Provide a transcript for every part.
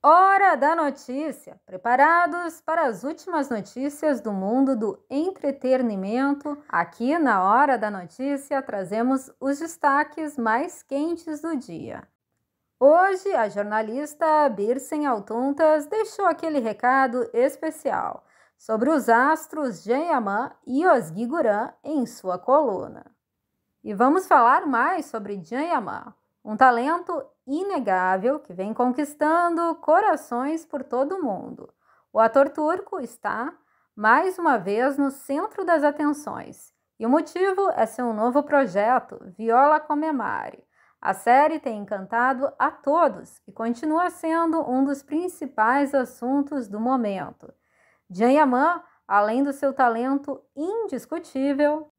Hora da notícia! Preparados para as últimas notícias do mundo do entretenimento? Aqui na Hora da Notícia trazemos os destaques mais quentes do dia. Hoje, a jornalista Birsen Altuntas deixou aquele recado especial sobre os astros Jayaman e Osgi Guran em sua coluna. E vamos falar mais sobre Jayaman, um talento inegável que vem conquistando corações por todo o mundo. O ator turco está, mais uma vez, no centro das atenções. E o motivo é seu novo projeto, Viola Comemare. A série tem encantado a todos e continua sendo um dos principais assuntos do momento. Jan Yaman, além do seu talento indiscutível,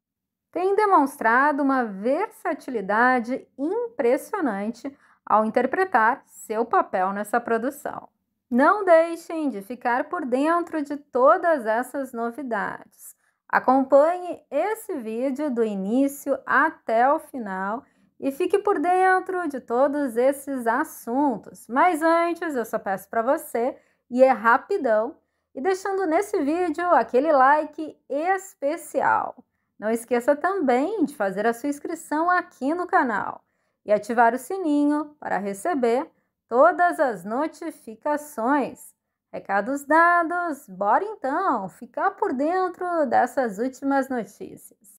tem demonstrado uma versatilidade impressionante ao interpretar seu papel nessa produção. Não deixem de ficar por dentro de todas essas novidades. Acompanhe esse vídeo do início até o final e fique por dentro de todos esses assuntos. Mas antes, eu só peço para você, e é rapidão, e deixando nesse vídeo aquele like especial. Não esqueça também de fazer a sua inscrição aqui no canal e ativar o sininho para receber todas as notificações. Recados dados, bora então ficar por dentro dessas últimas notícias.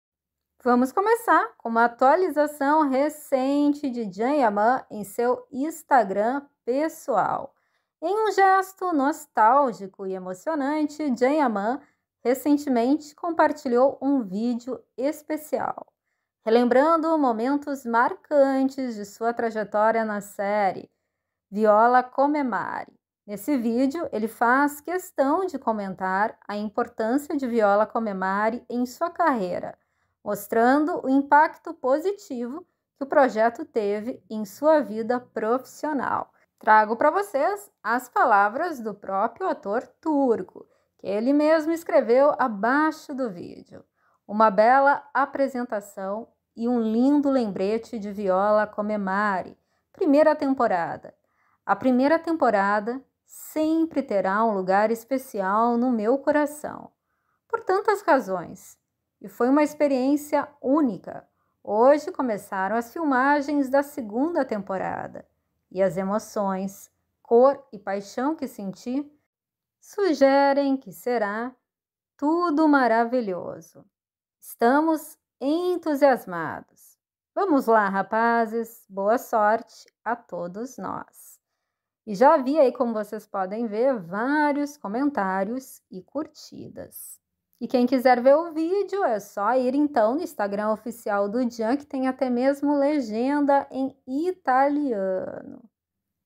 Vamos começar com uma atualização recente de Jan Yaman em seu Instagram pessoal. Em um gesto nostálgico e emocionante, Jan Yaman recentemente compartilhou um vídeo especial relembrando momentos marcantes de sua trajetória na série Viola Comemare. Nesse vídeo, ele faz questão de comentar a importância de Viola Comemare em sua carreira, mostrando o impacto positivo que o projeto teve em sua vida profissional. Trago para vocês as palavras do próprio ator turco, que ele mesmo escreveu abaixo do vídeo uma bela apresentação e um lindo lembrete de Viola Comemare, primeira temporada. A primeira temporada sempre terá um lugar especial no meu coração, por tantas razões. E foi uma experiência única. Hoje começaram as filmagens da segunda temporada e as emoções, cor e paixão que senti sugerem que será tudo maravilhoso. Estamos entusiasmados. Vamos lá, rapazes. Boa sorte a todos nós. E já vi aí, como vocês podem ver, vários comentários e curtidas. E quem quiser ver o vídeo, é só ir então no Instagram oficial do Jean, que tem até mesmo legenda em italiano.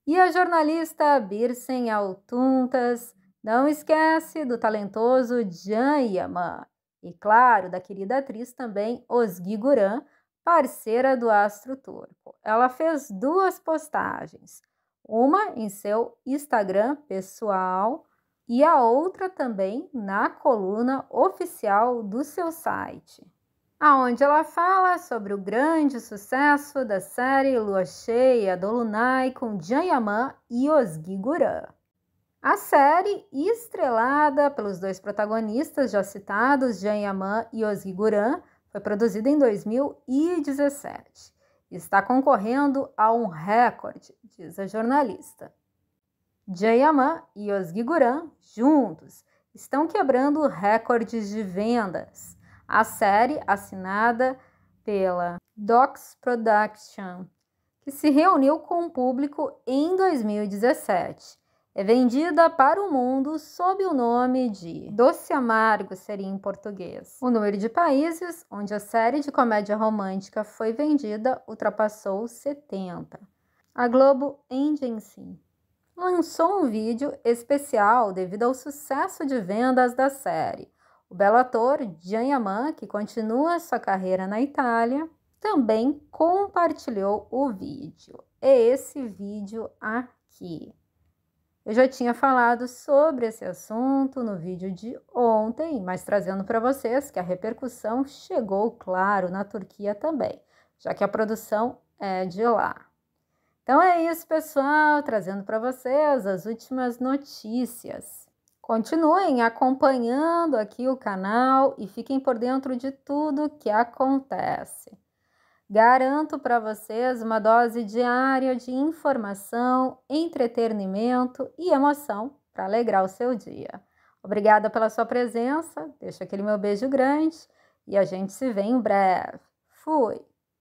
E a jornalista Birsen Altuntas, não esquece do talentoso Jean Yaman. E claro, da querida atriz também Osgui Guran, parceira do Astro Turco. Ela fez duas postagens, uma em seu Instagram pessoal e a outra também na coluna oficial do seu site, aonde ela fala sobre o grande sucesso da série Lua Cheia do Lunai com Jan Yaman e Osgui Guran. A série, estrelada pelos dois protagonistas já citados, Jean Yaman e Ozzy Guran, foi produzida em 2017 está concorrendo a um recorde, diz a jornalista. Jayaman e Osgi Guran, juntos, estão quebrando recordes de vendas. A série, assinada pela Docs Production, que se reuniu com o público em 2017, é vendida para o mundo sob o nome de Doce Amargo seria em português. O número de países onde a série de comédia romântica foi vendida ultrapassou 70. A Globo Agency lançou um vídeo especial devido ao sucesso de vendas da série. O belo ator Gian Yaman, que continua sua carreira na Itália, também compartilhou o vídeo. É esse vídeo aqui. Eu já tinha falado sobre esse assunto no vídeo de ontem, mas trazendo para vocês que a repercussão chegou, claro, na Turquia também, já que a produção é de lá. Então é isso, pessoal, trazendo para vocês as últimas notícias. Continuem acompanhando aqui o canal e fiquem por dentro de tudo que acontece. Garanto para vocês uma dose diária de informação, entretenimento e emoção para alegrar o seu dia. Obrigada pela sua presença, deixa aquele meu beijo grande e a gente se vê em breve. Fui!